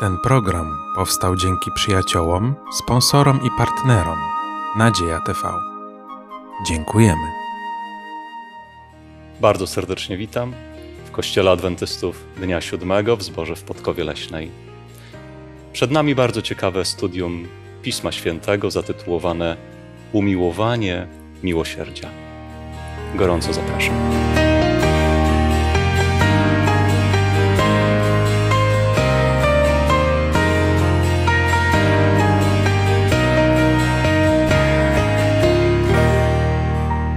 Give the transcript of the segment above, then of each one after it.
Ten program powstał dzięki przyjaciołom, sponsorom i partnerom Nadzieja TV. Dziękujemy. Bardzo serdecznie witam w Kościele Adwentystów Dnia Siódmego w Zborze w Podkowie Leśnej. Przed nami bardzo ciekawe studium Pisma Świętego zatytułowane Umiłowanie miłosierdzia. Gorąco zapraszam.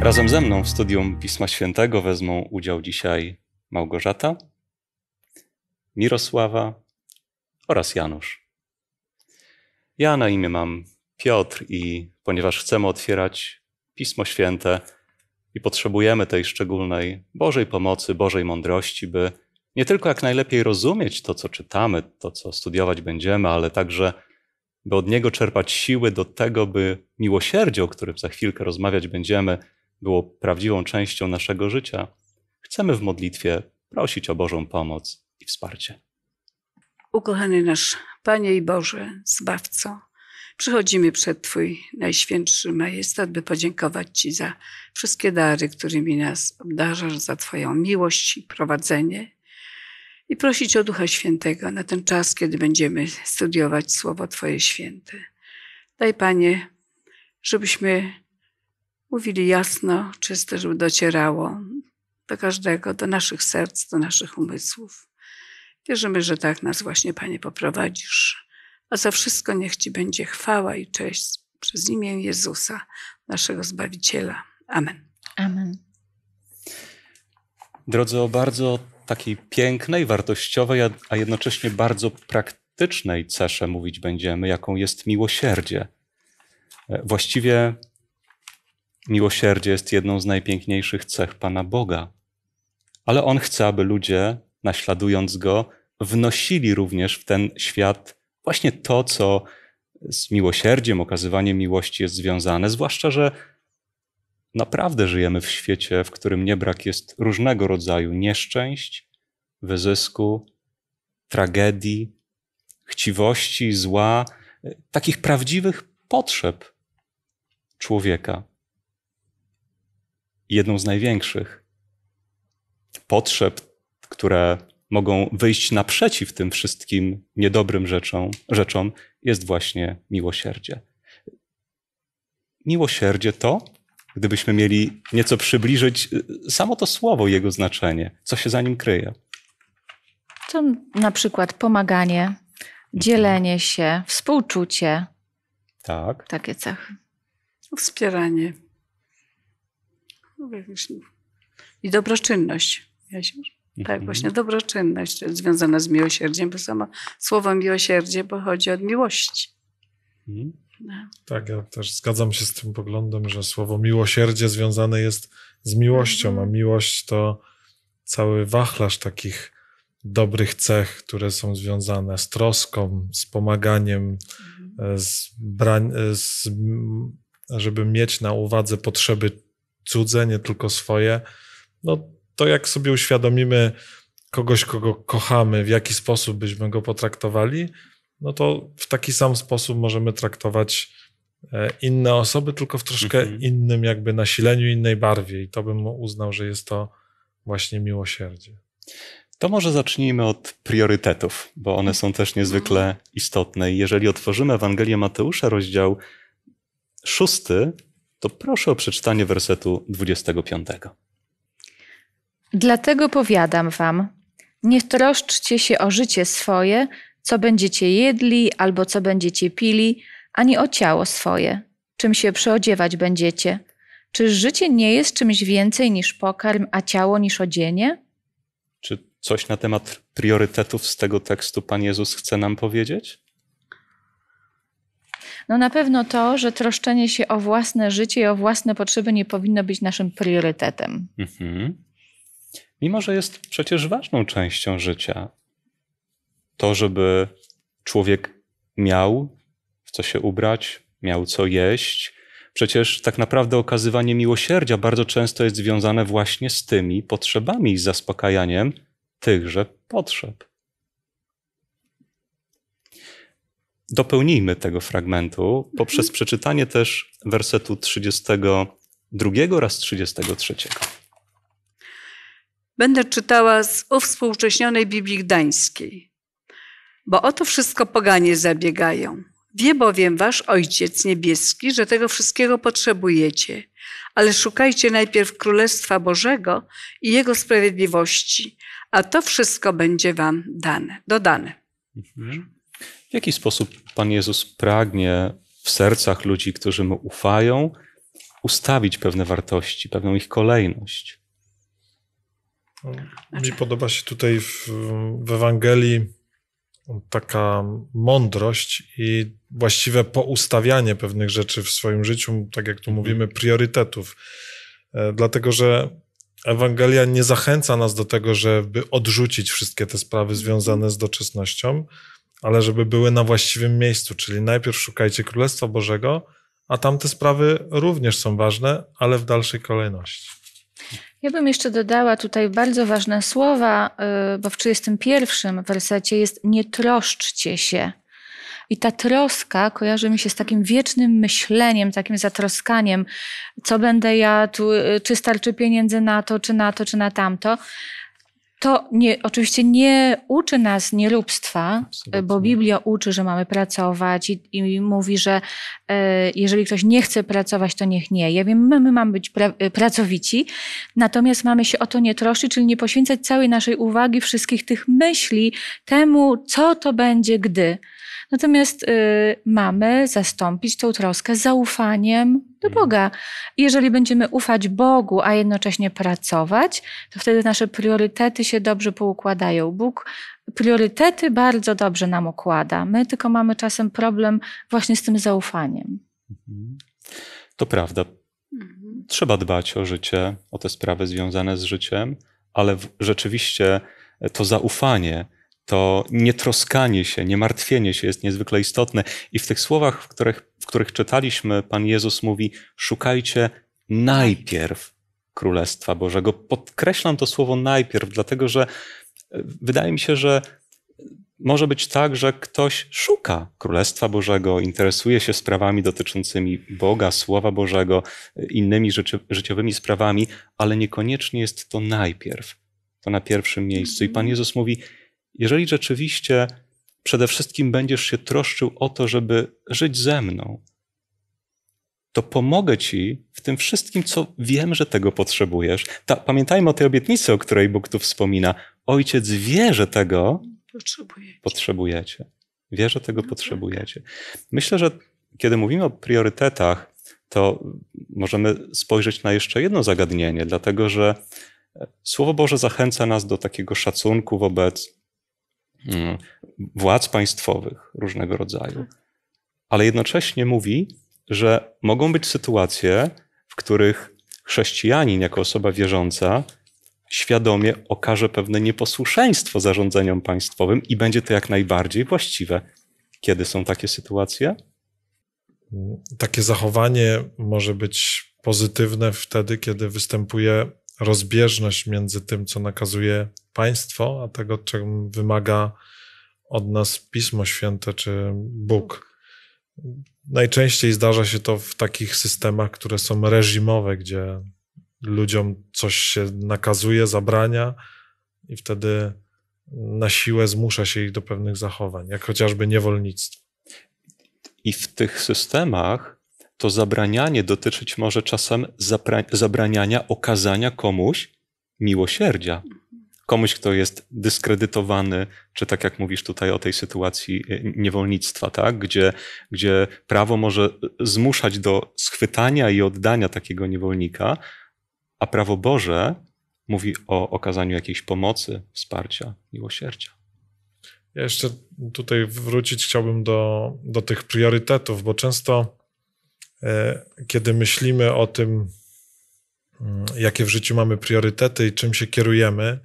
Razem ze mną w studium Pisma Świętego wezmą udział dzisiaj Małgorzata, Mirosława oraz Janusz. Ja na imię mam Piotr i ponieważ chcemy otwierać Pismo Święte i potrzebujemy tej szczególnej Bożej pomocy, Bożej mądrości, by nie tylko jak najlepiej rozumieć to, co czytamy, to, co studiować będziemy, ale także by od Niego czerpać siły do tego, by miłosierdzie, o którym za chwilkę rozmawiać będziemy, było prawdziwą częścią naszego życia, chcemy w modlitwie prosić o Bożą pomoc i wsparcie. Ukochany nasz Panie i Boże, Zbawco, przychodzimy przed Twój najświętszy majestat, by podziękować Ci za wszystkie dary, którymi nas obdarzasz, za Twoją miłość i prowadzenie. I prosić o Ducha Świętego na ten czas, kiedy będziemy studiować Słowo Twoje Święte. Daj Panie, żebyśmy Mówili jasno, czyste, żeby docierało do każdego, do naszych serc, do naszych umysłów. Wierzymy, że tak nas właśnie, Panie, poprowadzisz. A za wszystko niech Ci będzie chwała i cześć przez imię Jezusa, naszego Zbawiciela. Amen. Amen. Drodzy, o bardzo takiej pięknej, wartościowej, a jednocześnie bardzo praktycznej cesze mówić będziemy, jaką jest miłosierdzie. E, właściwie Miłosierdzie jest jedną z najpiękniejszych cech Pana Boga. Ale On chce, aby ludzie, naśladując Go, wnosili również w ten świat właśnie to, co z miłosierdziem, okazywaniem miłości jest związane, zwłaszcza, że naprawdę żyjemy w świecie, w którym nie brak jest różnego rodzaju nieszczęść, wyzysku, tragedii, chciwości, zła, takich prawdziwych potrzeb człowieka jedną z największych potrzeb, które mogą wyjść naprzeciw tym wszystkim niedobrym rzeczom, rzeczom jest właśnie miłosierdzie. Miłosierdzie to, gdybyśmy mieli nieco przybliżyć y, samo to słowo, jego znaczenie, co się za nim kryje. To na przykład pomaganie, dzielenie się, współczucie. Tak. Takie cechy. Wspieranie. I dobroczynność, Tak, mhm. właśnie dobroczynność związana z miłosierdziem, bo samo słowo miłosierdzie pochodzi od miłości. Mhm. No. Tak, ja też zgadzam się z tym poglądem, że słowo miłosierdzie związane jest z miłością, a mhm. miłość to cały wachlarz takich dobrych cech, które są związane z troską, z pomaganiem, e, z brań, e, z, żeby mieć na uwadze potrzeby cudze, nie tylko swoje. No to jak sobie uświadomimy kogoś, kogo kochamy, w jaki sposób byśmy go potraktowali, no to w taki sam sposób możemy traktować e, inne osoby, tylko w troszkę mhm. innym jakby nasileniu, innej barwie i to bym uznał, że jest to właśnie miłosierdzie. To może zacznijmy od priorytetów, bo one są też niezwykle mhm. istotne. Jeżeli otworzymy Ewangelię Mateusza, rozdział szósty, to proszę o przeczytanie wersetu 25. Dlatego powiadam wam, nie troszczcie się o życie swoje, co będziecie jedli albo co będziecie pili, ani o ciało swoje, czym się przeodziewać będziecie. Czyż życie nie jest czymś więcej niż pokarm, a ciało niż odzienie? Czy coś na temat priorytetów z tego tekstu Pan Jezus chce nam powiedzieć? No na pewno to, że troszczenie się o własne życie i o własne potrzeby nie powinno być naszym priorytetem. Mhm. Mimo, że jest przecież ważną częścią życia, to, żeby człowiek miał w co się ubrać, miał co jeść. Przecież tak naprawdę okazywanie miłosierdzia bardzo często jest związane właśnie z tymi potrzebami i zaspokajaniem tychże potrzeb. dopełnijmy tego fragmentu poprzez mhm. przeczytanie też wersetu 32 oraz 33. Będę czytała z uwspółcześnionej Biblii Gdańskiej. Bo o to wszystko poganie zabiegają. Wie bowiem wasz Ojciec Niebieski, że tego wszystkiego potrzebujecie. Ale szukajcie najpierw Królestwa Bożego i Jego sprawiedliwości, a to wszystko będzie wam dane, dodane. Mhm. W jaki sposób Pan Jezus pragnie w sercach ludzi, którzy mu ufają, ustawić pewne wartości, pewną ich kolejność? Mi podoba się tutaj w, w Ewangelii taka mądrość i właściwe poustawianie pewnych rzeczy w swoim życiu, tak jak tu mhm. mówimy, priorytetów. E, dlatego, że Ewangelia nie zachęca nas do tego, żeby odrzucić wszystkie te sprawy związane z doczesnością, ale żeby były na właściwym miejscu, czyli najpierw szukajcie Królestwa Bożego, a tamte sprawy również są ważne, ale w dalszej kolejności. Ja bym jeszcze dodała tutaj bardzo ważne słowa, y, bo w 31 wersecie jest nie troszczcie się. I ta troska kojarzy mi się z takim wiecznym myśleniem, takim zatroskaniem, co będę ja tu y, czy starczy pieniędzy na to, czy na to, czy na tamto. To nie, oczywiście nie uczy nas nieróbstwa, e, Absolutnie. bo Biblia uczy, że mamy pracować i, i mówi, że e, jeżeli ktoś nie chce pracować, to niech nie. Ja wiem, my, my mamy być pra, e, pracowici, natomiast mamy się o to nie troszczyć, czyli nie poświęcać całej naszej uwagi, wszystkich tych myśli temu, co to będzie, gdy. Natomiast y, mamy zastąpić tą troskę zaufaniem do mhm. Boga. Jeżeli będziemy ufać Bogu, a jednocześnie pracować, to wtedy nasze priorytety się dobrze poukładają. Bóg priorytety bardzo dobrze nam układa. My tylko mamy czasem problem właśnie z tym zaufaniem. Mhm. To prawda. Mhm. Trzeba dbać o życie, o te sprawy związane z życiem, ale rzeczywiście e, to zaufanie, to nietroskanie się, niemartwienie się jest niezwykle istotne. I w tych słowach, w których, w których czytaliśmy, Pan Jezus mówi: szukajcie najpierw Królestwa Bożego. Podkreślam to słowo najpierw, dlatego że e, wydaje mi się, że może być tak, że ktoś szuka Królestwa Bożego, interesuje się sprawami dotyczącymi Boga, Słowa Bożego, e, innymi życi życiowymi sprawami, ale niekoniecznie jest to najpierw, to na pierwszym miejscu. I Pan mhm. Jezus mówi: jeżeli rzeczywiście przede wszystkim będziesz się troszczył o to, żeby żyć ze mną, to pomogę ci w tym wszystkim, co wiem, że tego potrzebujesz. Ta, pamiętajmy o tej obietnicy, o której Bóg tu wspomina. Ojciec wie, że tego potrzebujecie. potrzebujecie. Wie, że tego no tak. potrzebujecie. Tak. Myślę, że kiedy mówimy o priorytetach, to możemy spojrzeć na jeszcze jedno zagadnienie, dlatego że Słowo Boże zachęca nas do takiego szacunku wobec Mm, władz państwowych różnego rodzaju. Tak. Ale jednocześnie mówi, że mogą być sytuacje, w których chrześcijanin jako osoba wierząca świadomie okaże pewne nieposłuszeństwo zarządzeniom państwowym i będzie to jak najbardziej właściwe. Kiedy są takie sytuacje? Takie zachowanie może być pozytywne wtedy, kiedy występuje rozbieżność między tym, co nakazuje państwo, a tego, czego wymaga od nas Pismo Święte czy Bóg. Najczęściej zdarza się to w takich systemach, które są reżimowe, gdzie ludziom coś się nakazuje, zabrania i wtedy na siłę zmusza się ich do pewnych zachowań, jak chociażby niewolnictwo. I w tych systemach to zabranianie dotyczyć może czasem zabraniania okazania komuś miłosierdzia. Komuś, kto jest dyskredytowany, czy tak jak mówisz tutaj o tej sytuacji y, niewolnictwa, tak? gdzie, gdzie prawo może zmuszać do schwytania i oddania takiego niewolnika, a prawo Boże mówi o okazaniu jakiejś pomocy, wsparcia, miłosierdzia. Ja jeszcze tutaj wrócić chciałbym do, do tych priorytetów, bo często E, kiedy myślimy o tym, mm, jakie w życiu mamy priorytety i czym się kierujemy,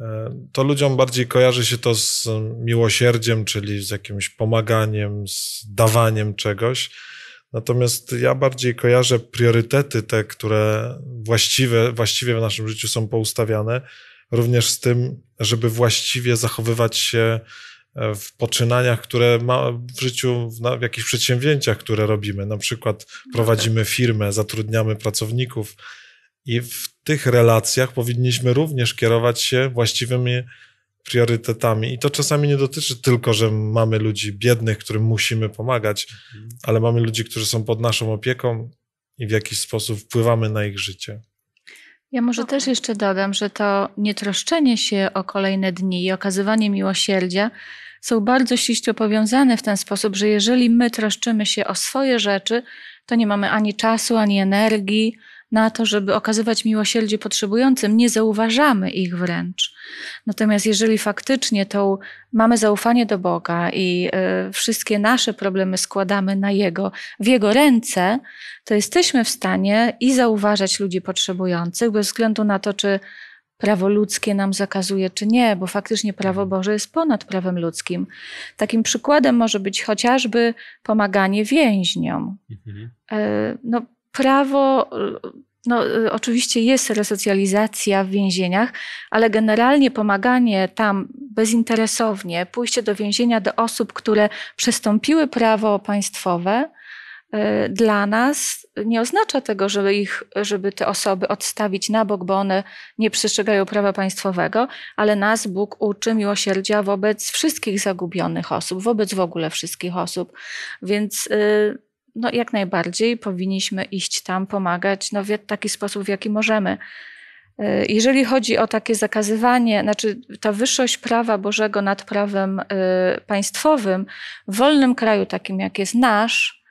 e, to ludziom bardziej kojarzy się to z miłosierdziem, czyli z jakimś pomaganiem, z dawaniem czegoś. Natomiast ja bardziej kojarzę priorytety, te, które właściwe, właściwie w naszym życiu są poustawiane, również z tym, żeby właściwie zachowywać się E, w poczynaniach, które ma w życiu, w, na, w jakichś przedsięwzięciach, które robimy. Na przykład prowadzimy firmę, zatrudniamy pracowników i w tych relacjach powinniśmy również kierować się właściwymi priorytetami. I to czasami nie dotyczy tylko, że mamy ludzi biednych, którym musimy pomagać, mhm. ale mamy ludzi, którzy są pod naszą opieką i w jakiś sposób wpływamy na ich życie. Ja może też jeszcze dodam, że to nietroszczenie się o kolejne dni i okazywanie miłosierdzia są bardzo ściśle powiązane w ten sposób, że jeżeli my troszczymy się o swoje rzeczy, to nie mamy ani czasu, ani energii, na to, żeby okazywać miłosierdzie potrzebującym, nie zauważamy ich wręcz. Natomiast jeżeli faktycznie tą, mamy zaufanie do Boga i e, wszystkie nasze problemy składamy na Jego, w Jego ręce, to jesteśmy w stanie i zauważać ludzi potrzebujących, bez względu na to, czy prawo ludzkie nam zakazuje, czy nie, bo faktycznie prawo Boże jest ponad prawem ludzkim. Takim przykładem może być chociażby pomaganie więźniom. Mhm. E, no, prawo no, oczywiście jest resocjalizacja w więzieniach, ale generalnie pomaganie tam bezinteresownie, pójście do więzienia do osób, które przestąpiły prawo państwowe, e, dla nas nie oznacza tego, żeby, ich, żeby te osoby odstawić na bok, bo one nie przestrzegają prawa państwowego, ale nas Bóg uczy miłosierdzia wobec wszystkich zagubionych osób, wobec w ogóle wszystkich osób. Więc. Yy, no jak najbardziej powinniśmy iść tam, pomagać no w taki sposób, w jaki możemy. Y, jeżeli chodzi o takie zakazywanie, znaczy ta wyższość prawa Bożego nad prawem y, państwowym, w wolnym kraju takim jak jest nasz,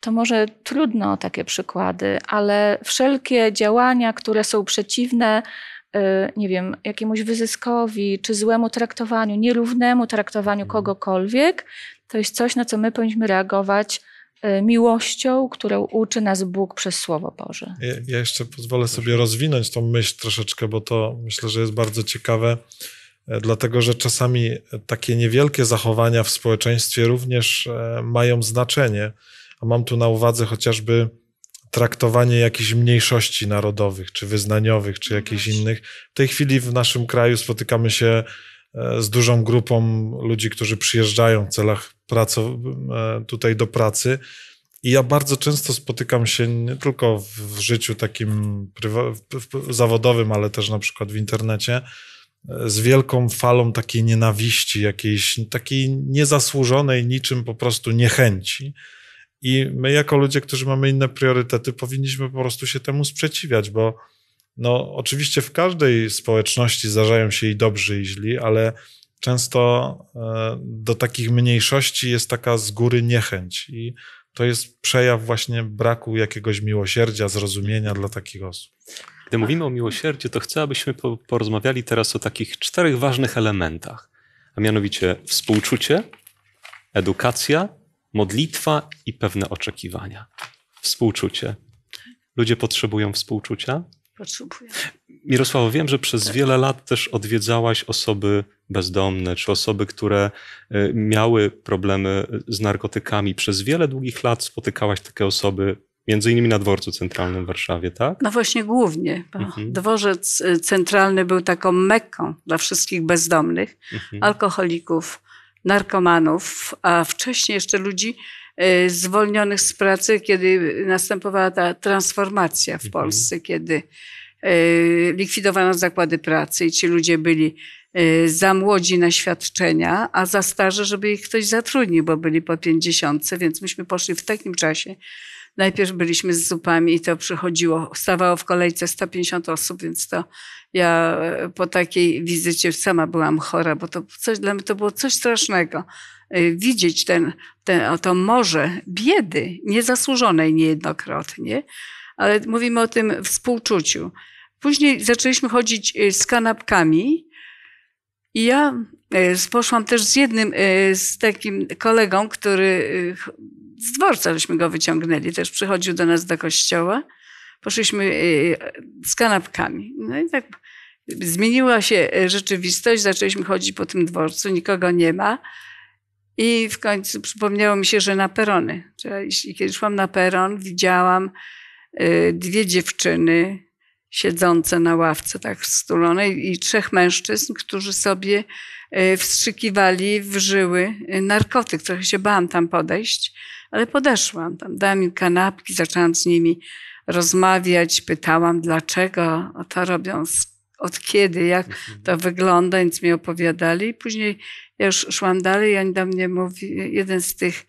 to może trudno takie przykłady, ale wszelkie działania, które są przeciwne, y, nie wiem, jakiemuś wyzyskowi czy złemu traktowaniu, nierównemu traktowaniu kogokolwiek, to jest coś, na co my powinniśmy reagować Y, miłością, którą uczy nas Bóg przez Słowo Boże. Ja, ja jeszcze pozwolę sobie rozwinąć tą myśl troszeczkę, bo to myślę, że jest bardzo ciekawe, e, dlatego że czasami takie niewielkie zachowania w społeczeństwie również e, mają znaczenie. A mam tu na uwadze chociażby traktowanie jakichś mniejszości narodowych, czy wyznaniowych, czy jakichś innych. W tej chwili w naszym kraju spotykamy się E, z dużą grupą ludzi, którzy przyjeżdżają w celach pracy, e, tutaj do pracy. I ja bardzo często spotykam się nie tylko w życiu takim zawodowym, ale też na przykład w internecie, e, z wielką falą takiej nienawiści, jakiejś takiej niezasłużonej niczym po prostu niechęci. I my, jako ludzie, którzy mamy inne priorytety, powinniśmy po prostu się temu sprzeciwiać, bo no, oczywiście w każdej społeczności zdarzają się i dobrzy, i źli, ale często e, do takich mniejszości jest taka z góry niechęć. I to jest przejaw właśnie braku jakiegoś miłosierdzia, zrozumienia dla takich osób. Gdy mówimy o miłosierdziu, to chcę, abyśmy porozmawiali teraz o takich czterech ważnych elementach, a mianowicie współczucie, edukacja, modlitwa i pewne oczekiwania. Współczucie. Ludzie potrzebują współczucia, potrzebują. Mirosławo, wiem, że przez tak. wiele lat też odwiedzałaś osoby bezdomne, czy osoby, które y, miały problemy y, z narkotykami. Przez wiele długich lat spotykałaś takie osoby Między innymi na dworcu centralnym w Warszawie, tak? No właśnie głównie, bo mhm. dworzec y, centralny był taką mekką dla wszystkich bezdomnych, mhm. alkoholików, narkomanów, a wcześniej jeszcze ludzi, Y, zwolnionych z pracy, kiedy następowała ta transformacja w mhm. Polsce, kiedy y, likwidowano zakłady pracy i ci ludzie byli y, za młodzi na świadczenia, a za starzy, żeby ich ktoś zatrudnił, bo byli po pięćdziesiątce, więc myśmy poszli w takim czasie. Najpierw byliśmy z zupami i to przychodziło, stawało w kolejce 150 osób, więc to ja e, po takiej wizycie sama byłam chora, bo to coś, dla mnie to było coś strasznego. Y, widzieć ten, ten, to morze biedy, niezasłużonej niejednokrotnie, ale mówimy o tym współczuciu. Później zaczęliśmy chodzić y, z kanapkami i ja y, poszłam też z jednym, z takim kolegą, który z dworca żeśmy go wyciągnęli, też przychodził do nas do kościoła. Poszliśmy z kanapkami. No i tak zmieniła się rzeczywistość, zaczęliśmy chodzić po tym dworcu, nikogo nie ma. I w końcu przypomniało mi się, że na perony. kiedy szłam na peron, widziałam y, dwie dziewczyny siedzące na ławce tak stulonej i trzech mężczyzn, którzy sobie y, wstrzykiwali w żyły y, narkotyk. Trochę się bałam tam podejść, ale podeszłam. Tam dałam im kanapki, zaczęłam z nimi rozmawiać, pytałam dlaczego to robią, od kiedy, jak mhm. to wygląda, więc mi opowiadali. I później ja już szłam dalej i oni do mnie mówi, jeden z tych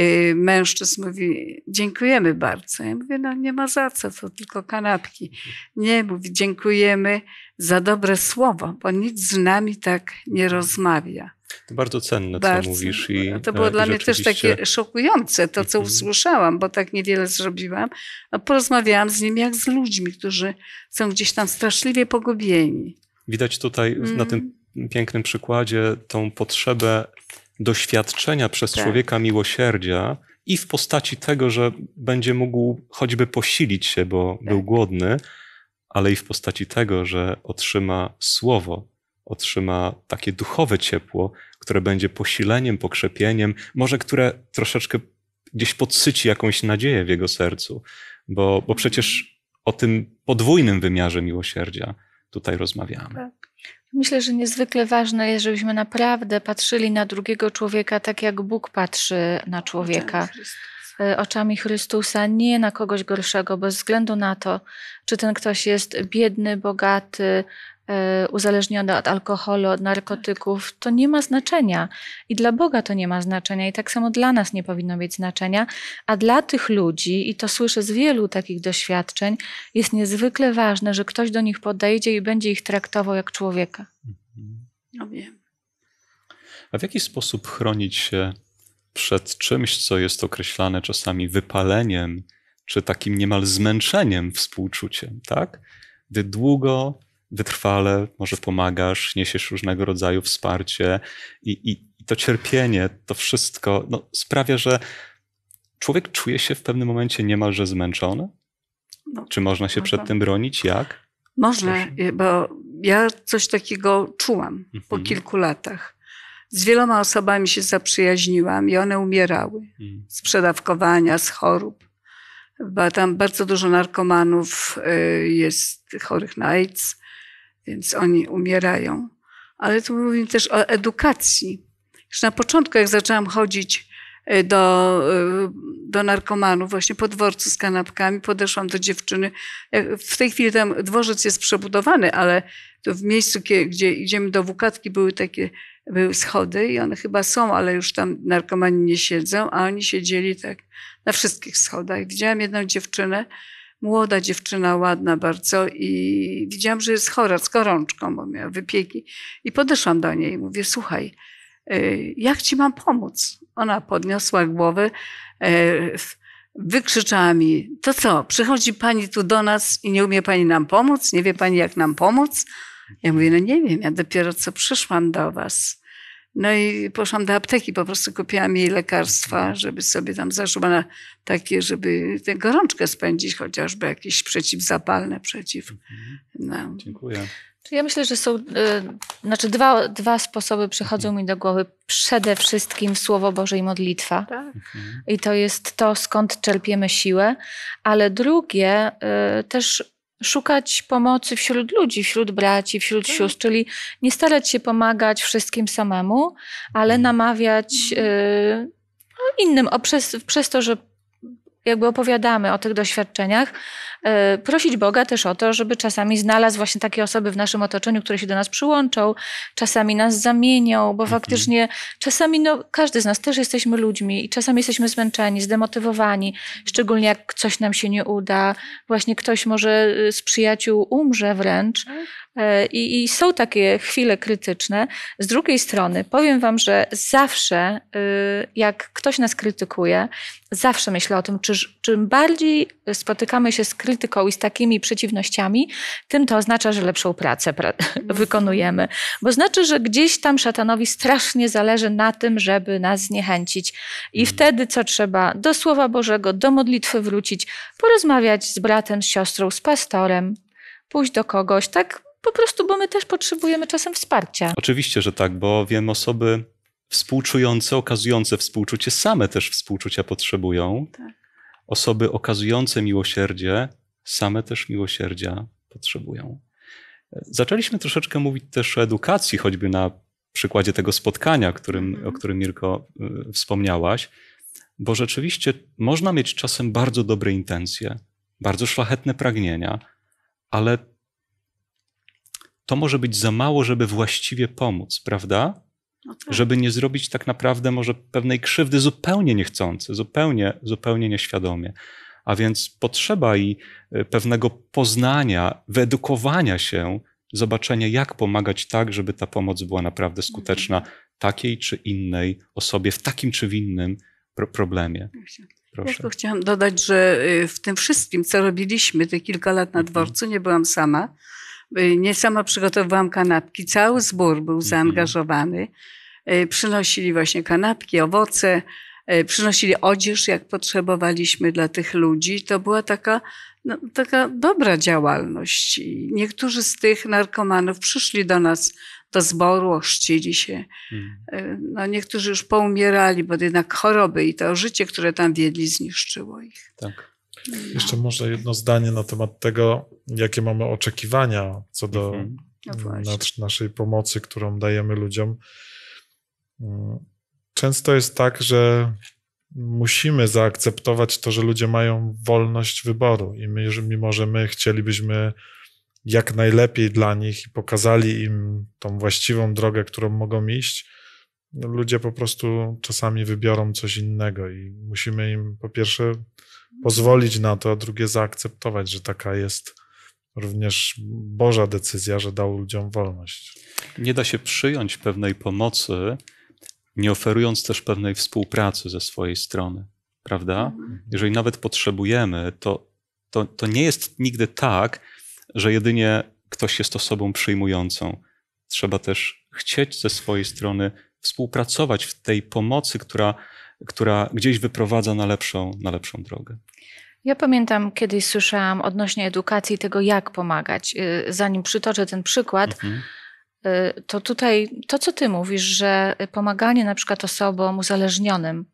y, mężczyzn mówi, dziękujemy bardzo. Ja mówię, no nie ma za co, to tylko kanapki. Nie, mówi, dziękujemy za dobre słowo, bo nic z nami tak nie tak. rozmawia. To bardzo cenne, bardzo, co mówisz. I, to było tak, i dla mnie też takie szokujące, to co mhm. usłyszałam, bo tak niewiele zrobiłam. Porozmawiałam z nimi jak z ludźmi, którzy są gdzieś tam straszliwie pogubieni. Widać tutaj mm. na tym mhm. pięknym przykładzie tą potrzebę doświadczenia przez tak. człowieka miłosierdzia i w postaci tego, że będzie mógł choćby posilić się, bo tak. był głodny, ale i w postaci tego, że otrzyma słowo, otrzyma takie duchowe ciepło, które będzie posileniem, pokrzepieniem, może które troszeczkę gdzieś podsyci jakąś nadzieję w jego sercu, bo, bo mhm. przecież o tym podwójnym wymiarze miłosierdzia tutaj rozmawiamy. Tak. Myślę, że niezwykle ważne jest, żebyśmy naprawdę patrzyli na drugiego człowieka tak, jak Bóg patrzy na człowieka. Oczami Chrystusa, e, nie na kogoś gorszego, bez względu na to, czy ten ktoś jest biedny, bogaty, E, uzależnione od alkoholu, od narkotyków, to nie ma znaczenia. I dla Boga to nie ma znaczenia, i tak samo dla nas nie powinno mieć znaczenia. A dla tych ludzi, i to słyszę z wielu takich doświadczeń, jest niezwykle ważne, że ktoś do nich podejdzie i będzie ich traktował jak człowieka. Mhm. No wiem. A w jaki sposób chronić się przed czymś, co jest określane czasami wypaleniem, czy takim niemal zmęczeniem współczuciem, tak? Gdy długo wytrwale, może pomagasz, niesiesz różnego rodzaju wsparcie i, i, i to cierpienie, to wszystko no, sprawia, że człowiek czuje się w pewnym momencie niemalże zmęczony? No, Czy można się przed no tym bronić? Jak? Można, Proszę. bo ja coś takiego czułam mhm. po kilku latach. Z wieloma osobami się zaprzyjaźniłam i one umierały mhm. z przedawkowania, z chorób. Bo tam bardzo dużo narkomanów y, jest chorych na AIDS, więc oni umierają. Ale tu mówimy też o edukacji. Już na początku, jak zaczęłam chodzić e, do, e, do narkomanów, właśnie po dworcu z kanapkami, podeszłam do dziewczyny. E, w tej chwili tam dworzec jest przebudowany, ale w miejscu, gdzie idziemy do Wukatki, były takie były schody i one chyba są, ale już tam narkomani nie siedzą, a oni siedzieli tak na wszystkich schodach. Widziałam jedną dziewczynę, młoda dziewczyna, ładna bardzo i widziałam, że jest chora, z gorączką, bo miała wypieki. I podeszłam do niej i mówię, słuchaj, e, jak ci mam pomóc? Ona podniosła głowę, e, wykrzyczała mi, to co, przychodzi pani tu do nas i nie umie pani nam pomóc? Nie wie pani, jak nam pomóc? Ja mówię, no nie wiem, ja dopiero co przyszłam do was. No i poszłam do apteki, po prostu kupiłam jej lekarstwa, żeby sobie tam zaszła na takie, żeby tę gorączkę spędzić, chociażby jakieś przeciwzapalne, przeciw. Mhm. No. Dziękuję. Ja myślę, że są, y, znaczy dwa, dwa sposoby przychodzą mi do głowy. Przede wszystkim Słowo Boże i modlitwa. Tak. Mhm. I to jest to, skąd czerpiemy siłę. Ale drugie y, też szukać pomocy wśród ludzi, wśród braci, wśród tak. sióstr, czyli nie starać się pomagać wszystkim samemu, ale mhm. namawiać yy, innym o, przez, przez to, że jakby opowiadamy o tych doświadczeniach, E, prosić Boga też o to, żeby czasami znalazł właśnie takie osoby w naszym otoczeniu, które się do nas przyłączą, czasami nas zamienią, bo mhm. faktycznie czasami no, każdy z nas też jesteśmy ludźmi i czasami jesteśmy zmęczeni, zdemotywowani, szczególnie jak coś nam się nie uda, właśnie ktoś może y, z przyjaciół umrze wręcz. Mhm. E, I, I, są takie chwile krytyczne. Z drugiej strony, powiem Wam, że zawsze, y, jak ktoś nas krytykuje, zawsze myślę o tym, czy, czym bardziej spotykamy się z krytyką, krytyką i z takimi przeciwnościami, tym to oznacza, że lepszą pracę pra wykonujemy. Bo znaczy, że gdzieś tam szatanowi strasznie zależy na tym, żeby nas zniechęcić. I mm. wtedy co trzeba? Do Słowa Bożego, do modlitwy wrócić, porozmawiać z bratem, z siostrą, z pastorem, pójść do kogoś, tak? Po prostu, bo my też potrzebujemy czasem wsparcia. Oczywiście, że tak, bo wiem osoby współczujące, okazujące współczucie, same też współczucia potrzebują. Tak. Osoby okazujące miłosierdzie same też miłosierdzia potrzebują. Zaczęliśmy troszeczkę mówić też o edukacji, choćby na przykładzie tego spotkania, którym, mhm. o którym Mirko y, wspomniałaś, bo rzeczywiście można mieć czasem bardzo dobre intencje, bardzo szlachetne pragnienia, ale to może być za mało, żeby właściwie pomóc, prawda? No tak. Żeby nie zrobić tak naprawdę może pewnej krzywdy zupełnie niechcący, zupełnie, zupełnie nieświadomie. A więc potrzeba i e, pewnego poznania, wyedukowania się, zobaczenia, jak pomagać tak, żeby ta pomoc była naprawdę mhm. skuteczna takiej czy innej osobie w takim czy w innym problemie. Proszę. Ja tylko chciałam dodać, że y, w tym wszystkim, co robiliśmy te kilka lat na mhm. dworcu, nie byłam sama. Y, nie sama przygotowywałam kanapki, cały zbór był mhm. zaangażowany. Y, przynosili właśnie kanapki, owoce, E, przynosili odzież, jak potrzebowaliśmy dla tych ludzi. To była taka, no, taka dobra działalność. I niektórzy z tych narkomanów przyszli do nas do zboru, ochrzcili się. Hmm. E, no, niektórzy już poumierali, bo jednak choroby i to życie, które tam wiedli, zniszczyło ich. Tak. No. Jeszcze może jedno zdanie na temat tego, jakie mamy oczekiwania co do mhm. no naszej pomocy, którą dajemy ludziom. Mm, często jest tak, że musimy zaakceptować to, że ludzie mają wolność wyboru i my, mimo że my chcielibyśmy jak najlepiej dla nich i pokazali im tą właściwą drogę, którą mogą iść, no, ludzie po prostu czasami wybiorą coś innego i musimy im po pierwsze pozwolić na to, a drugie zaakceptować, że taka jest również Boża decyzja, że dał ludziom wolność. Nie da się przyjąć pewnej pomocy, nie oferując też pewnej współpracy ze swojej strony, prawda? Mhm. Jeżeli nawet potrzebujemy, to, to, to nie jest nigdy tak, że jedynie ktoś jest osobą przyjmującą. Trzeba też chcieć ze swojej strony współpracować w tej pomocy, która, która gdzieś wyprowadza na lepszą, na lepszą drogę. Ja pamiętam kiedyś słyszałam odnośnie edukacji tego, jak pomagać. Y, zanim przytoczę ten przykład, mhm Y, to tutaj to, co ty mówisz, że pomaganie na przykład osobom uzależnionym,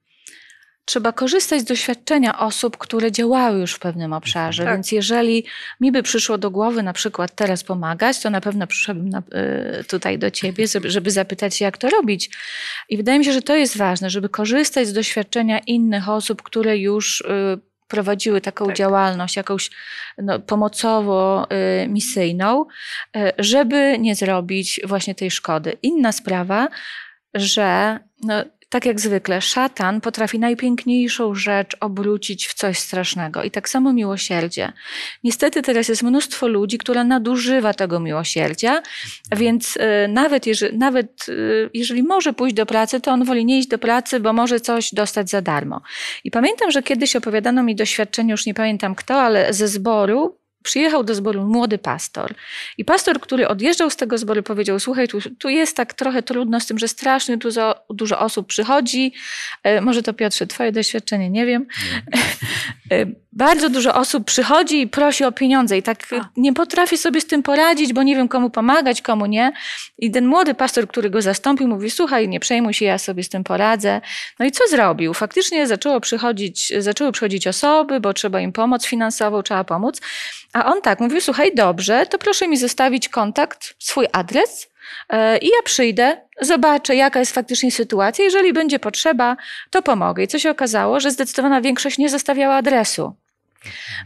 trzeba korzystać z doświadczenia osób, które działały już w pewnym obszarze. Mhm. Tak. Więc jeżeli mi by przyszło do głowy na przykład teraz pomagać, to na pewno przyszłabym na, y, tutaj do ciebie, żeby zapytać się, jak to robić. I wydaje mi się, że to jest ważne, żeby korzystać z doświadczenia innych osób, które już y, prowadziły taką tak. działalność, jakąś no, pomocowo-misyjną, y, y, żeby nie zrobić właśnie tej szkody. Inna sprawa, że no, tak jak zwykle, szatan potrafi najpiękniejszą rzecz obrócić w coś strasznego. I tak samo miłosierdzie. Niestety teraz jest mnóstwo ludzi, która nadużywa tego miłosierdzia, mhm. więc e, nawet, jeżeli, nawet e, jeżeli może pójść do pracy, to on woli nie iść do pracy, bo może coś dostać za darmo. I pamiętam, że kiedyś opowiadano mi doświadczenie, już nie pamiętam kto, ale ze zboru przyjechał do zboru młody pastor. I pastor, który odjeżdżał z tego zboru, powiedział: Słuchaj, tu, tu jest tak trochę trudno z tym, że strasznie tu za, dużo osób przychodzi. E, może to Piotrze, Twoje doświadczenie, nie wiem. Nie. E, bardzo dużo osób przychodzi i prosi o pieniądze, i tak A. nie potrafię sobie z tym poradzić, bo nie wiem, komu pomagać, komu nie. I ten młody pastor, który go zastąpił, mówi: Słuchaj, nie przejmuj się, ja sobie z tym poradzę. No i co zrobił? Faktycznie zaczęło przychodzić, zaczęły przychodzić osoby, bo trzeba im pomoc finansową, trzeba pomóc a on tak mówił: Słuchaj, dobrze, to proszę mi zostawić kontakt, swój adres, e, i ja przyjdę, zobaczę, jaka jest faktycznie sytuacja. Jeżeli będzie potrzeba, to pomogę. I co się okazało, że zdecydowana większość nie zostawiała adresu.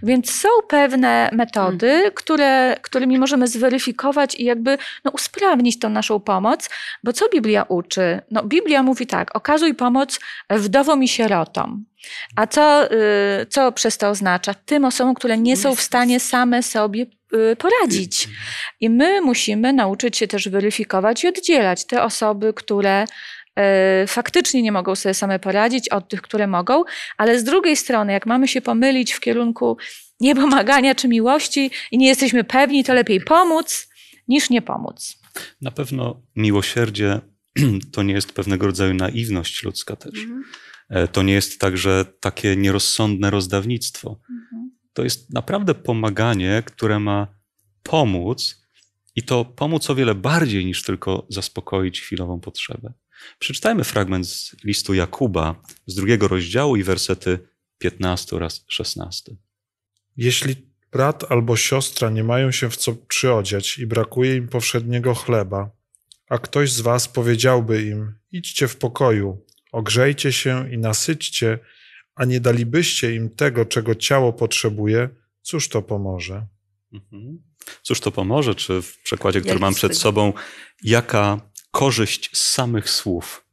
Więc są pewne metody, mhm. które, którymi możemy zweryfikować i jakby no, usprawnić tą naszą pomoc, bo co Biblia uczy? No, Biblia mówi tak, okazuj pomoc wdowom i sierotom. A co, y, co przez to oznacza? Tym osobom, które nie są w stanie same sobie y, poradzić. Mhm. I my musimy nauczyć się też weryfikować i oddzielać te osoby, które E, faktycznie nie mogą sobie same poradzić, od tych, które mogą, ale z drugiej strony, jak mamy się pomylić w kierunku niepomagania czy miłości i nie jesteśmy pewni, to lepiej pomóc niż nie pomóc. Na pewno miłosierdzie to nie jest pewnego rodzaju naiwność ludzka też. Mhm. E, to nie jest także takie nierozsądne rozdawnictwo. Mhm. To jest naprawdę pomaganie, które ma pomóc i to pomóc o wiele bardziej niż tylko zaspokoić chwilową potrzebę. Przeczytajmy fragment z listu Jakuba z drugiego rozdziału i wersety 15 oraz 16. Jeśli brat albo siostra nie mają się w co przyodziać i brakuje im powszedniego chleba, a ktoś z was powiedziałby im: idźcie w pokoju, ogrzejcie się i nasyćcie, a nie dalibyście im tego, czego ciało potrzebuje, cóż to pomoże? Mhm. Cóż to pomoże? Czy w przekładzie, który Jak mam przed sobą, jaka korzyść z samych słów.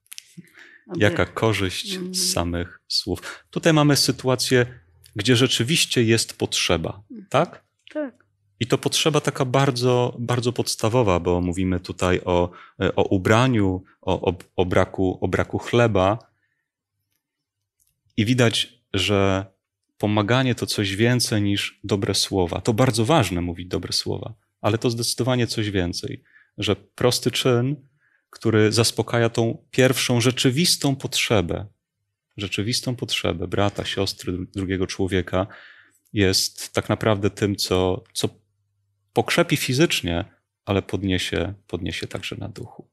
Jaka korzyść z mhm. samych słów. Tutaj mamy sytuację, gdzie rzeczywiście jest potrzeba, mhm. tak? Tak. I to potrzeba taka bardzo, bardzo podstawowa, bo mówimy tutaj o, e, o ubraniu, o, o, o, braku, o braku chleba. I widać, że pomaganie to coś więcej niż dobre słowa. To bardzo ważne mówić dobre słowa, ale to zdecydowanie coś więcej, że prosty czyn który zaspokaja tą pierwszą rzeczywistą potrzebę, rzeczywistą potrzebę brata, siostry, drugiego człowieka, jest tak naprawdę tym, co, co pokrzepi fizycznie, ale podniesie, podniesie także na duchu.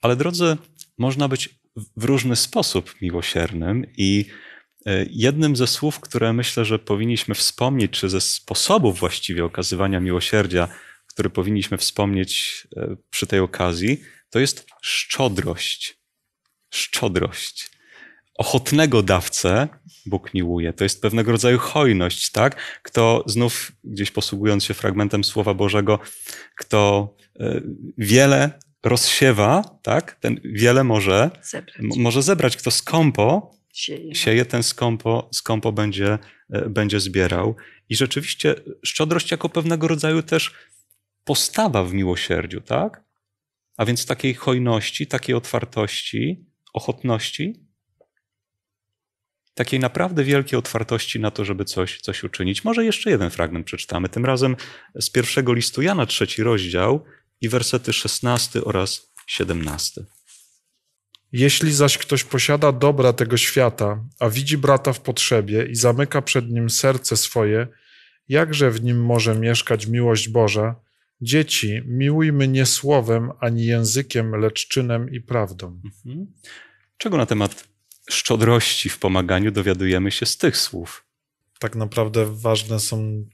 Ale drodzy, można być w różny sposób miłosiernym i e, jednym ze słów, które myślę, że powinniśmy wspomnieć, czy ze sposobów właściwie okazywania miłosierdzia, który powinniśmy wspomnieć e, przy tej okazji, to jest szczodrość. Szczodrość. Ochotnego dawcę Bóg miłuje. To jest pewnego rodzaju hojność, tak? Kto, znów gdzieś posługując się fragmentem Słowa Bożego, kto e, wiele rozsiewa, tak? Ten wiele może zebrać. może zebrać. Kto skąpo sieje, sieje ten skąpo, skąpo będzie, e, będzie zbierał. I rzeczywiście szczodrość jako pewnego rodzaju też postawa w miłosierdziu, tak? A więc takiej hojności, takiej otwartości, ochotności, takiej naprawdę wielkiej otwartości na to, żeby coś, coś uczynić. Może jeszcze jeden fragment przeczytamy, tym razem z pierwszego listu Jana, trzeci rozdział i wersety 16 oraz 17. Jeśli zaś ktoś posiada dobra tego świata, a widzi brata w potrzebie i zamyka przed nim serce swoje, jakże w nim może mieszkać miłość Boża, Dzieci, miłujmy nie słowem ani językiem, lecz czynem i prawdą. Mhm. Czego na temat szczodrości w pomaganiu dowiadujemy się z tych słów? Tak naprawdę ważne są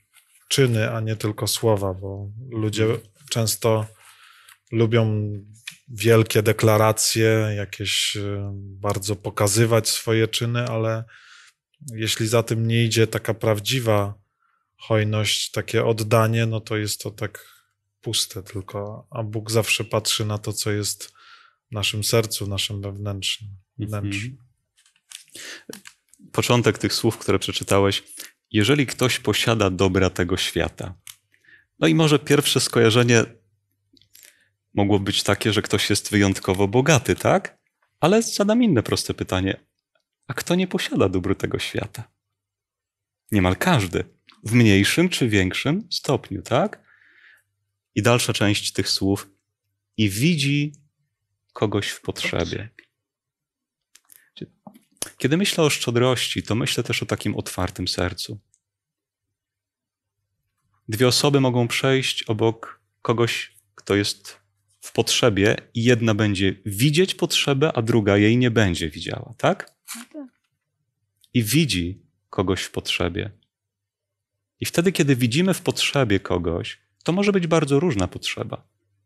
czyny, a nie tylko słowa, bo ludzie mhm. często lubią wielkie deklaracje, jakieś y, bardzo pokazywać swoje czyny, ale jeśli za tym nie idzie taka prawdziwa hojność, takie oddanie, no to jest to tak puste tylko, a Bóg zawsze patrzy na to, co jest w naszym sercu, w naszym wewnętrznym mhm. wnętrzu. Początek tych słów, które przeczytałeś. Jeżeli ktoś posiada dobra tego świata. No i może pierwsze skojarzenie mogło być takie, że ktoś jest wyjątkowo bogaty, tak? Ale zadam inne proste pytanie. A kto nie posiada dóbr tego świata? Niemal każdy. W mniejszym czy większym stopniu, tak? I dalsza część tych słów. I widzi kogoś w potrzebie. Kiedy myślę o szczodrości, to myślę też o takim otwartym sercu. Dwie osoby mogą przejść obok kogoś, kto jest w potrzebie, i jedna będzie widzieć potrzebę, a druga jej nie będzie widziała, tak? I widzi kogoś w potrzebie. I wtedy, kiedy widzimy w potrzebie kogoś, to może być bardzo różna potrzeba.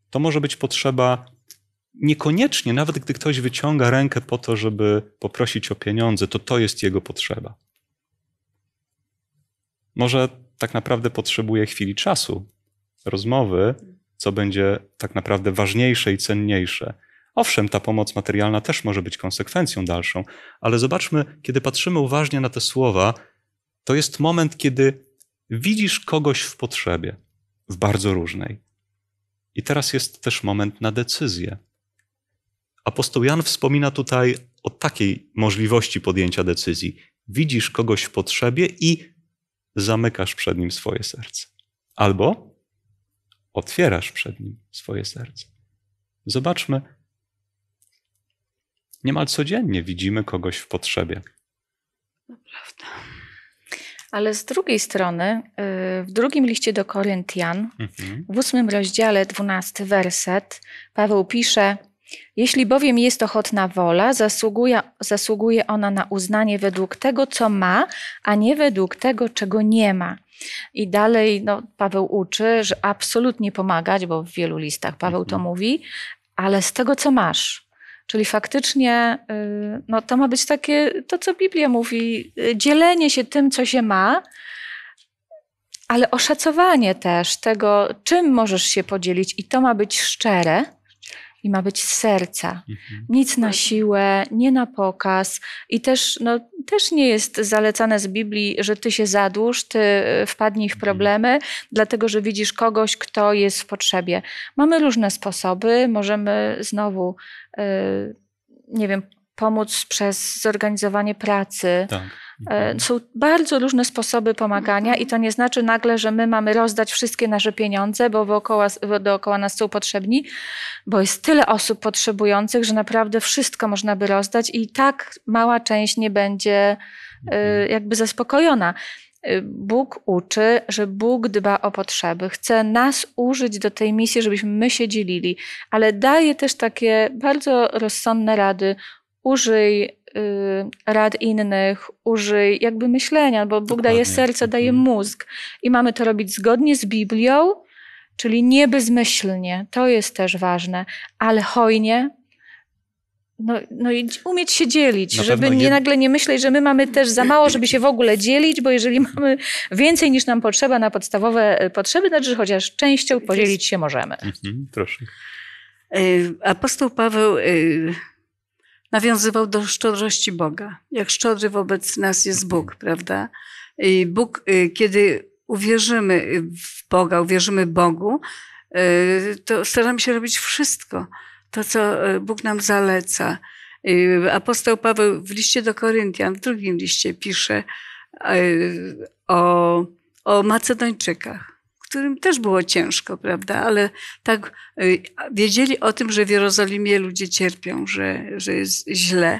To może być potrzeba niekoniecznie, nawet gdy ktoś wyciąga rękę po to, żeby poprosić o pieniądze, to to jest jego potrzeba. Może tak naprawdę potrzebuje chwili czasu, rozmowy, co będzie tak naprawdę ważniejsze i cenniejsze. Owszem, ta pomoc materialna też może być konsekwencją dalszą, ale zobaczmy, kiedy patrzymy uważnie na te słowa, to jest moment, kiedy widzisz kogoś w potrzebie w bardzo różnej. I teraz jest też moment na decyzję. Apostoł Jan wspomina tutaj o takiej możliwości podjęcia decyzji. Widzisz kogoś w potrzebie i zamykasz przed nim swoje serce. Albo otwierasz przed nim swoje serce. Zobaczmy, niemal codziennie widzimy kogoś w potrzebie. Naprawdę. Ale z drugiej strony, y, w drugim liście do Koryntian, mhm. w ósmym rozdziale, dwunasty werset, Paweł pisze: Jeśli bowiem jest ochotna wola, zasługuje, zasługuje ona na uznanie według tego, co ma, a nie według tego, czego nie ma. I dalej no, Paweł uczy, że absolutnie pomagać, bo w wielu listach Paweł to mhm. mówi, ale z tego, co masz. Czyli faktycznie y, no, to ma być takie, to co Biblia mówi, y, dzielenie się tym, co się ma, ale oszacowanie też tego, czym możesz się podzielić, i to ma być szczere i ma być z serca. Mhm. Nic na tak. siłę, nie na pokaz i też, no, też nie jest zalecane z Biblii, że ty się zadłuż, ty e, wpadnij w mhm. problemy, mhm. dlatego że widzisz kogoś, kto jest w potrzebie. Mamy różne sposoby, możemy znowu, yy, nie wiem, pomóc przez zorganizowanie pracy. Tak. E, są bardzo różne sposoby pomagania i to nie znaczy nagle, że my mamy rozdać wszystkie nasze pieniądze, bo wokoła, dookoła nas są potrzebni, bo jest tyle osób potrzebujących, że naprawdę wszystko można by rozdać i tak mała część nie będzie e, mhm. jakby zaspokojona. E, Bóg uczy, że Bóg dba o potrzeby, chce nas użyć do tej misji, żebyśmy my się dzielili, ale daje też takie bardzo rozsądne rady użyj y, rad innych, użyj jakby myślenia, bo Bóg Dokładnie. daje serce, daje mhm. mózg i mamy to robić zgodnie z Biblią, czyli nie bezmyślnie, to jest też ważne, ale hojnie. No, no i umieć się dzielić, Na żeby nie jed... nagle nie myśleć, że my mamy też za mało, żeby się w ogóle dzielić, bo jeżeli mamy więcej niż nam potrzeba na podstawowe y, potrzeby, to znaczy chociaż częścią podzielić się możemy. Mhm, proszę. Y, apostoł Paweł nawiązywał do szczodrości Boga. Jak szczodry wobec nas jest Bóg, prawda? I Bóg, y, kiedy uwierzymy w Boga, uwierzymy Bogu, y, to staramy się robić wszystko, to co y, Bóg nam zaleca. Apostoł Paweł w liście do Koryntian, w drugim liście pisze o, o Macedończykach którym też było ciężko, prawda? Ale tak y, wiedzieli o tym, że w Jerozolimie ludzie cierpią, że, że jest źle.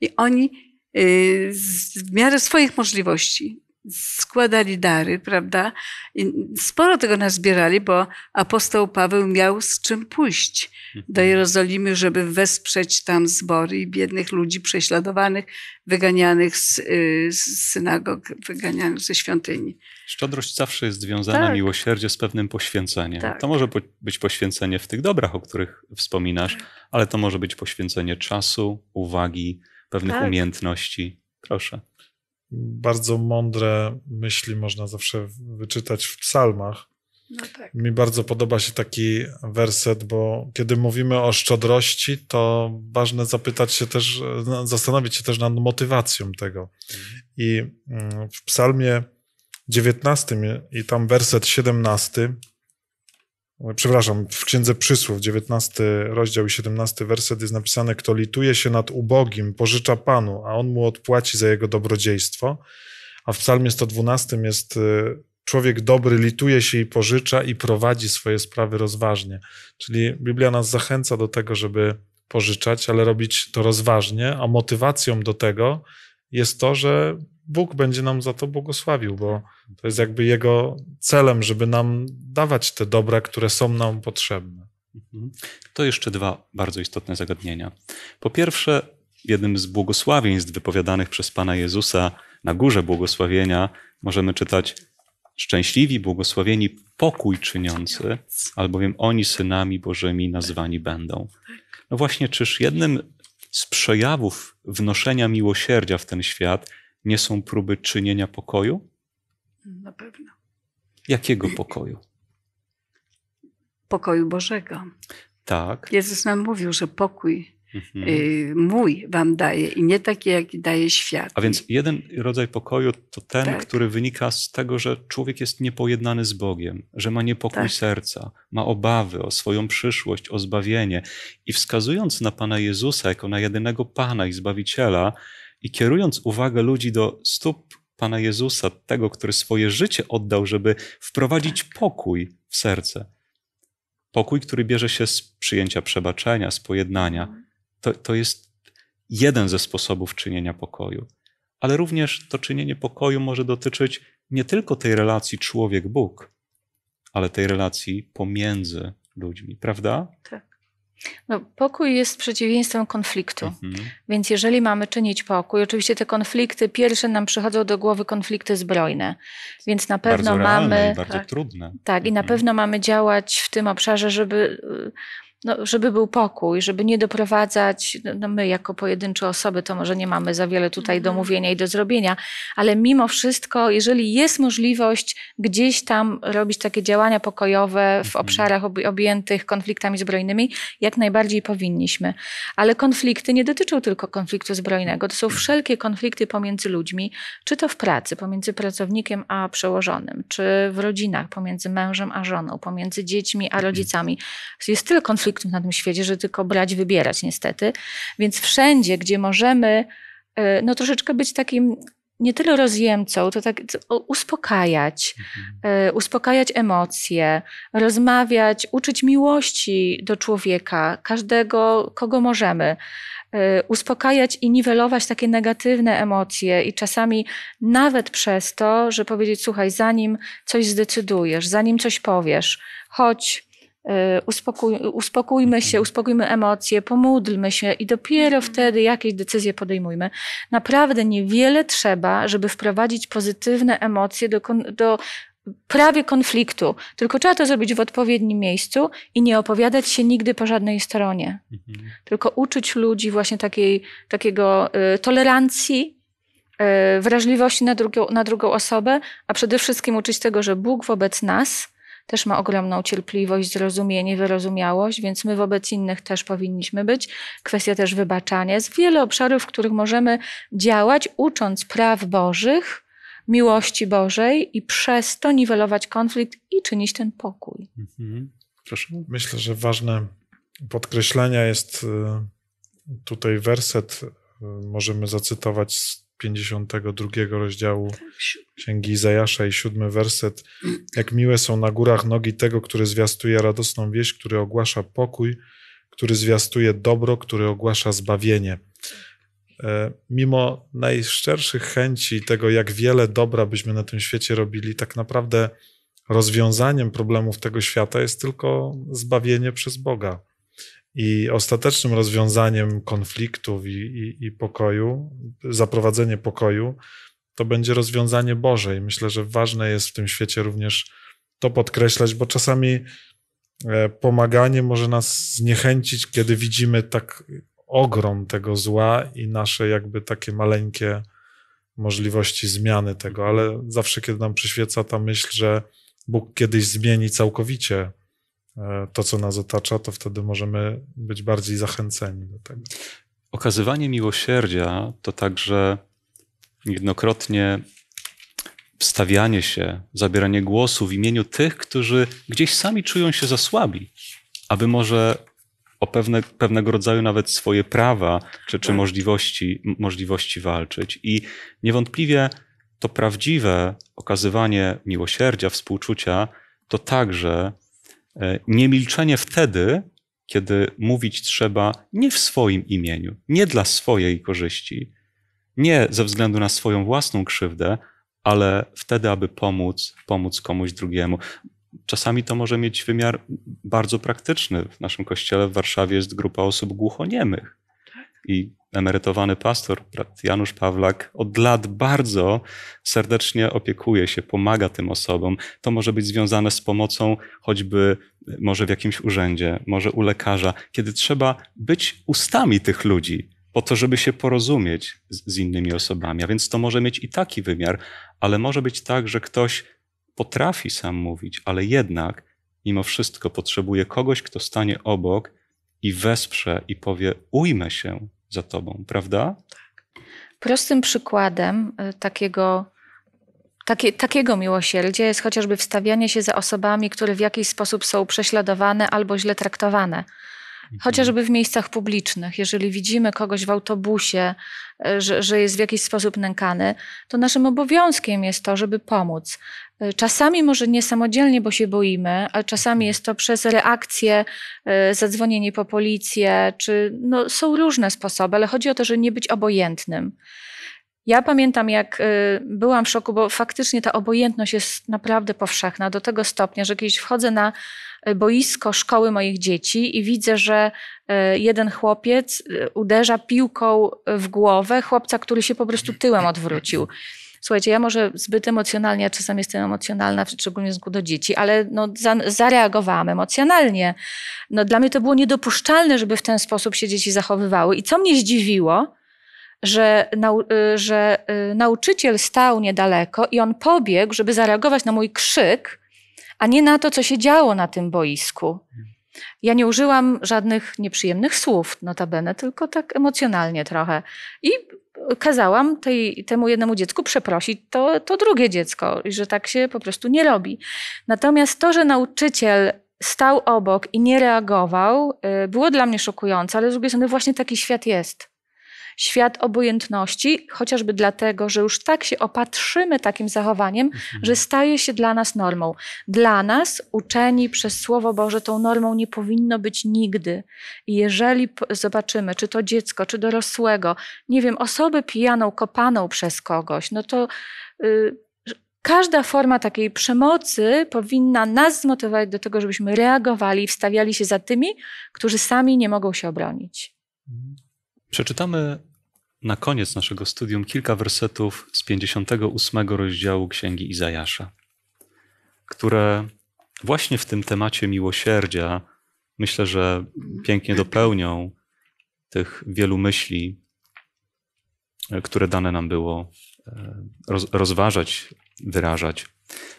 I oni y, w miarę swoich możliwości składali dary, prawda? I sporo tego nazbierali, bo apostoł Paweł miał z czym pójść do mhm. Jerozolimy, żeby wesprzeć tam zbory i biednych ludzi prześladowanych, wyganianych z, y, z synagog, wyganianych ze świątyni. Szczodrość zawsze jest związana tak. miłosierdzie z pewnym poświęceniem. Tak. To może być poświęcenie w tych dobrach, o których wspominasz, ale to może być poświęcenie czasu, uwagi, pewnych tak. umiejętności. Proszę bardzo mądre myśli można zawsze wyczytać w psalmach. No tak. Mi bardzo podoba się taki werset, bo kiedy mówimy o szczodrości, to ważne zapytać się też, no, zastanowić się też nad motywacją tego. I mm, w psalmie 19 i tam werset 17 przepraszam, w Księdze Przysłów, 19 rozdział i 17 werset jest napisane, kto lituje się nad ubogim, pożycza Panu, a On mu odpłaci za jego dobrodziejstwo. A w psalmie 112 jest y, człowiek dobry lituje się i pożycza i prowadzi swoje sprawy rozważnie. Czyli Biblia nas zachęca do tego, żeby pożyczać, ale robić to rozważnie, a motywacją do tego jest to, że Bóg będzie nam za to błogosławił, bo to jest jakby Jego celem, żeby nam dawać te dobra, które są nam potrzebne. Mhm. To jeszcze dwa bardzo istotne zagadnienia. Po pierwsze, jednym z błogosławieństw wypowiadanych przez Pana Jezusa na górze błogosławienia możemy czytać Szczęśliwi, błogosławieni pokój czyniący, albowiem oni synami Bożymi nazwani będą. No właśnie, czyż jednym z przejawów wnoszenia miłosierdzia w ten świat nie są próby czynienia pokoju? Na pewno. Jakiego pokoju? Pokoju Bożego. Tak. Jezus nam mówił, że pokój mhm. Y, mój wam daje i nie taki, jaki daje świat. A więc jeden rodzaj pokoju to ten, tak. który wynika z tego, że człowiek jest niepojednany z Bogiem, że ma niepokój tak. serca, ma obawy o swoją przyszłość, o zbawienie. I wskazując na Pana Jezusa jako na jedynego Pana i Zbawiciela, i kierując uwagę ludzi do stóp Pana Jezusa, tego, który swoje życie oddał, żeby wprowadzić tak. pokój w serce, pokój, który bierze się z przyjęcia przebaczenia, z pojednania, mhm. to, to jest jeden ze sposobów czynienia pokoju. Ale również to czynienie pokoju może dotyczyć nie tylko tej relacji człowiek-Bóg, ale tej relacji pomiędzy ludźmi, prawda? Tak. No, pokój jest przeciwieństwem konfliktu. Mhm. Więc jeżeli mamy czynić pokój, oczywiście te konflikty, pierwsze nam przychodzą do głowy konflikty zbrojne. Więc na pewno bardzo mamy. Realne, bardzo tak, trudne. Tak, mhm. i na mhm. pewno mamy działać w tym obszarze, żeby y, no, żeby był pokój, żeby nie doprowadzać, no, no my jako pojedyncze osoby to może nie mamy za wiele tutaj do mhm. mówienia i do zrobienia, ale mimo wszystko, jeżeli jest możliwość gdzieś tam robić takie działania pokojowe w mhm. obszarach objętych konfliktami zbrojnymi, jak najbardziej powinniśmy. Ale konflikty nie dotyczą tylko konfliktu zbrojnego, to są wszelkie konflikty pomiędzy ludźmi, czy to w pracy, pomiędzy pracownikiem a przełożonym, czy w rodzinach, pomiędzy mężem a żoną, pomiędzy dziećmi a mhm. rodzicami. Jest tyle konfliktów, konfliktów na tym świecie, że tylko brać, wybierać niestety. Więc wszędzie, gdzie możemy e, no troszeczkę być takim nie tyle rozjemcą, to tak uspokajać, mhm. e, uspokajać emocje, rozmawiać, uczyć miłości do człowieka, każdego, kogo możemy. E, uspokajać i niwelować takie negatywne emocje, i czasami nawet przez to, że powiedzieć: Słuchaj, zanim coś zdecydujesz, zanim coś powiesz, chodź, Y, uspokój, uspokójmy się, mhm. uspokójmy emocje, pomódlmy się i dopiero mhm. wtedy jakieś decyzje podejmujmy. Naprawdę niewiele trzeba, żeby wprowadzić pozytywne emocje do, do prawie konfliktu, tylko trzeba to zrobić w odpowiednim miejscu i nie opowiadać się nigdy po żadnej stronie. Mhm. Tylko uczyć ludzi właśnie takiej, takiego y, tolerancji, y, wrażliwości na, drugi, na drugą osobę, a przede wszystkim uczyć tego, że Bóg wobec nas też ma ogromną cierpliwość, zrozumienie, wyrozumiałość, więc my wobec innych też powinniśmy być. Kwestia też wybaczania. Jest wiele obszarów, w których możemy działać, ucząc praw Bożych, miłości Bożej i przez to niwelować konflikt i czynić ten pokój. Mhm. Proszę. Myślę, że ważne podkreślenia jest y, tutaj werset, y, możemy zacytować z 52 rozdziału tak, Księgi Izajasza i siódmy werset. Jak miłe są na górach nogi tego, który zwiastuje radosną wieść, który ogłasza pokój, który zwiastuje dobro, który ogłasza zbawienie. E, mimo najszczerszych chęci tego, jak wiele dobra byśmy na tym świecie robili, tak naprawdę rozwiązaniem problemów tego świata jest tylko zbawienie przez Boga. I ostatecznym rozwiązaniem konfliktów i, i, i pokoju, zaprowadzenie pokoju, to będzie rozwiązanie Boże. I myślę, że ważne jest w tym świecie również to podkreślać, bo czasami e, pomaganie może nas zniechęcić, kiedy widzimy tak ogrom tego zła i nasze jakby takie maleńkie możliwości zmiany tego, ale zawsze, kiedy nam przyświeca ta myśl, że Bóg kiedyś zmieni całkowicie E, to, co nas otacza, to wtedy możemy być bardziej zachęceni do tego. Okazywanie miłosierdzia to także jednokrotnie wstawianie się, zabieranie głosu w imieniu tych, którzy gdzieś sami czują się za słabi, aby może o pewne, pewnego rodzaju nawet swoje prawa czy, czy tak. możliwości, możliwości walczyć. I niewątpliwie to prawdziwe okazywanie miłosierdzia, współczucia to także E, niemilczenie wtedy, kiedy mówić trzeba nie w swoim imieniu, nie dla swojej korzyści, nie ze względu na swoją własną krzywdę, ale wtedy, aby pomóc, pomóc komuś drugiemu. Czasami to może mieć wymiar bardzo praktyczny. W naszym kościele w Warszawie jest grupa osób głuchoniemych. Tak. I emerytowany pastor, brat Janusz Pawlak, od lat bardzo serdecznie opiekuje się, pomaga tym osobom. To może być związane z pomocą choćby e, może w jakimś urzędzie, może u lekarza, kiedy trzeba być ustami tych ludzi po to, żeby się porozumieć z, z innymi osobami. A więc to może mieć i taki wymiar, ale może być tak, że ktoś potrafi sam mówić, ale jednak mimo wszystko potrzebuje kogoś, kto stanie obok i wesprze i powie: Ujmę się, za tobą, prawda? Tak. Prostym przykładem y, takiego takie, takiego miłosierdzia jest chociażby wstawianie się za osobami, które w jakiś sposób są prześladowane albo źle traktowane. Mhm. Chociażby w miejscach publicznych, jeżeli widzimy kogoś w autobusie, y, że, że jest w jakiś sposób nękany, to naszym obowiązkiem jest to, żeby pomóc. E, czasami może niesamodzielnie, bo się boimy, a czasami jest to przez reakcję, e, zadzwonienie po policję, czy no, są różne sposoby, ale chodzi o to, żeby nie być obojętnym. Ja pamiętam, jak e, byłam w szoku, bo faktycznie ta obojętność jest naprawdę powszechna do tego stopnia, że kiedyś wchodzę na boisko szkoły moich dzieci i widzę, że jeden chłopiec uderza piłką w głowę chłopca, który się po prostu tyłem odwrócił słuchajcie, ja może zbyt emocjonalnie, a czasami jestem emocjonalna, szczególnie w stosunku do dzieci, ale no, za, zareagowałam emocjonalnie. No, dla mnie to było niedopuszczalne, żeby w ten sposób się dzieci zachowywały. I co mnie zdziwiło, że, nau y, że y, nauczyciel stał niedaleko i on pobiegł, żeby zareagować na mój krzyk, a nie na to, co się działo na tym boisku. Ja nie użyłam żadnych nieprzyjemnych słów, notabene, tylko tak emocjonalnie trochę. I kazałam tej, temu jednemu dziecku przeprosić to, to drugie dziecko, że tak się po prostu nie robi. Natomiast to, że nauczyciel stał obok i nie reagował, y, było dla mnie szokujące, ale z drugiej strony właśnie taki świat jest świat obojętności, chociażby dlatego, że już tak się opatrzymy takim zachowaniem, mhm. że staje się dla nas normą. Dla nas, uczeni przez Słowo Boże, tą normą nie powinno być nigdy. I jeżeli zobaczymy, czy to dziecko, czy dorosłego, nie wiem, osobę pijaną, kopaną przez kogoś, no to. Yy, Każda forma takiej przemocy powinna nas zmotywować do tego, żebyśmy reagowali i wstawiali się za tymi, którzy sami nie mogą się obronić. Mhm. Przeczytamy na koniec naszego studium kilka wersetów z 58 rozdziału Księgi Izajasza, które właśnie w tym temacie miłosierdzia myślę, że pięknie dopełnią tych wielu myśli, e, które dane nam było e, rozważać, wyrażać.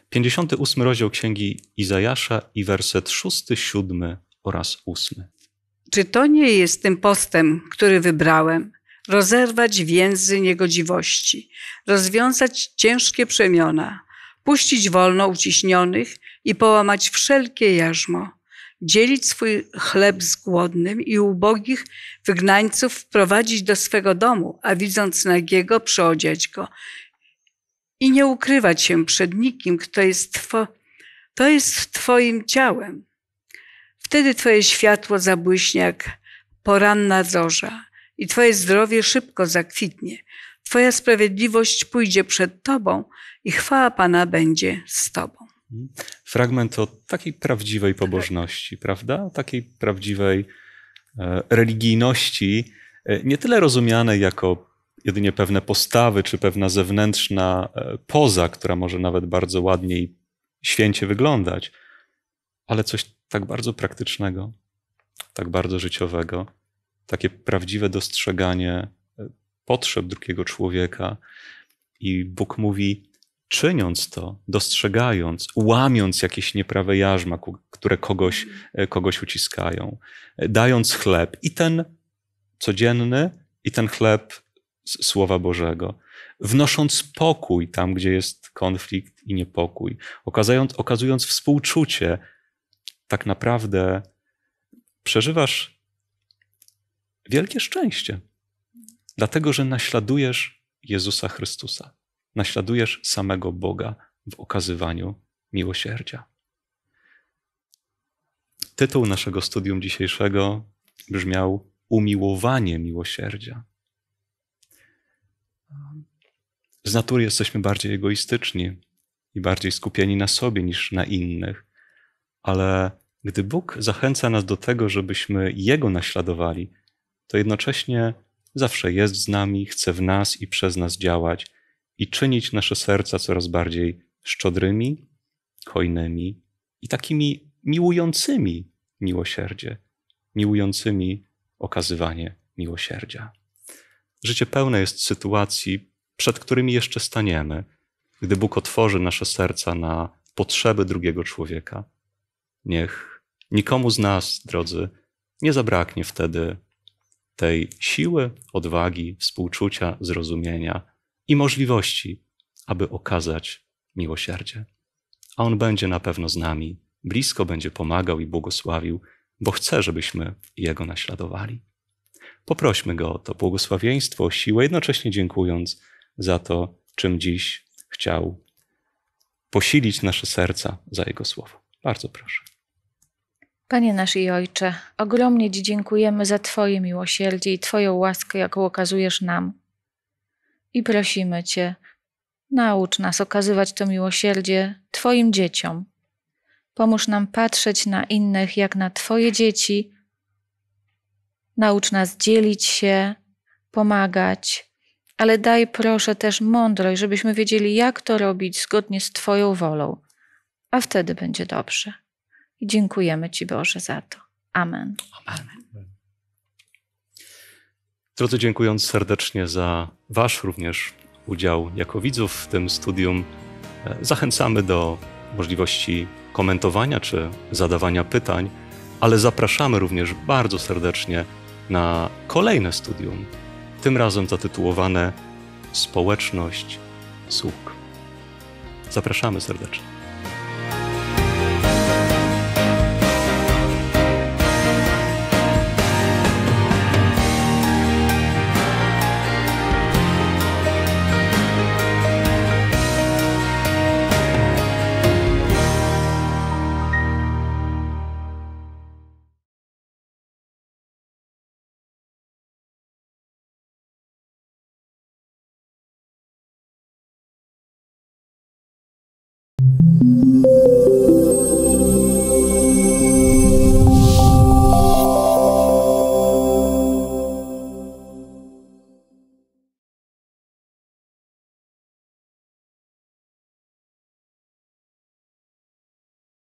58 rozdział Księgi Izajasza i werset 6, 7 oraz 8. Czy to nie jest tym postem, który wybrałem? Rozerwać więzy niegodziwości, rozwiązać ciężkie przemiona, puścić wolno uciśnionych i połamać wszelkie jarzmo, dzielić swój chleb z głodnym i ubogich wygnańców wprowadzić do swego domu, a widząc nagiego przeodziać go i nie ukrywać się przed nikim, kto jest, two, to jest Twoim ciałem Wtedy Twoje światło zabłyśnie jak poranna zorza i Twoje zdrowie szybko zakwitnie. Twoja sprawiedliwość pójdzie przed Tobą i chwała Pana będzie z Tobą. Mhm. Fragment o takiej prawdziwej pobożności, tak. prawda? Takiej prawdziwej e, religijności, e, nie tyle rozumianej jako jedynie pewne postawy czy pewna zewnętrzna e, poza, która może nawet bardzo ładnie i święcie wyglądać, ale coś tak bardzo praktycznego, tak bardzo życiowego, takie prawdziwe dostrzeganie e, potrzeb drugiego człowieka. I Bóg mówi, czyniąc to, dostrzegając, łamiąc jakieś nieprawe jarzma, które kogoś, e, kogoś uciskają, e, dając chleb i ten codzienny, i ten chleb Słowa Bożego, wnosząc pokój tam, gdzie jest konflikt i niepokój, okazując, okazując współczucie tak naprawdę przeżywasz wielkie szczęście, dlatego że naśladujesz Jezusa Chrystusa, naśladujesz samego Boga w okazywaniu miłosierdzia. Tytuł naszego studium dzisiejszego brzmiał Umiłowanie miłosierdzia. Z natury jesteśmy bardziej egoistyczni i bardziej skupieni na sobie niż na innych, ale gdy Bóg zachęca nas do tego, żebyśmy Jego naśladowali, to jednocześnie zawsze jest z nami, chce w nas i przez nas działać i czynić nasze serca coraz bardziej szczodrymi, hojnymi i takimi miłującymi miłosierdzie, miłującymi okazywanie miłosierdzia. Życie pełne jest sytuacji, przed którymi jeszcze staniemy, gdy Bóg otworzy nasze serca na potrzeby drugiego człowieka. Niech Nikomu z nas, drodzy, nie zabraknie wtedy tej siły, odwagi, współczucia, zrozumienia i możliwości, aby okazać miłosierdzie. A On będzie na pewno z nami, blisko będzie pomagał i błogosławił, bo chce, żebyśmy Jego naśladowali. Poprośmy Go o to błogosławieństwo, o siłę, jednocześnie dziękując za to, czym dziś chciał posilić nasze serca za Jego słowo. Bardzo proszę. Panie nasz i Ojcze, ogromnie Ci dziękujemy za Twoje miłosierdzie i Twoją łaskę, jaką okazujesz nam. I prosimy Cię, naucz nas okazywać to miłosierdzie Twoim dzieciom. Pomóż nam patrzeć na innych jak na Twoje dzieci. Naucz nas dzielić się, pomagać, ale daj proszę też mądrość, żebyśmy wiedzieli, jak to robić zgodnie z Twoją wolą, a wtedy będzie dobrze dziękujemy Ci, Boże, za to. Amen. Amen. Drodzy, dziękując serdecznie za Wasz również udział jako widzów w tym studium, e, zachęcamy do możliwości komentowania czy zadawania pytań, ale zapraszamy również bardzo serdecznie na kolejne studium, tym razem zatytułowane Społeczność Sług. Zapraszamy serdecznie.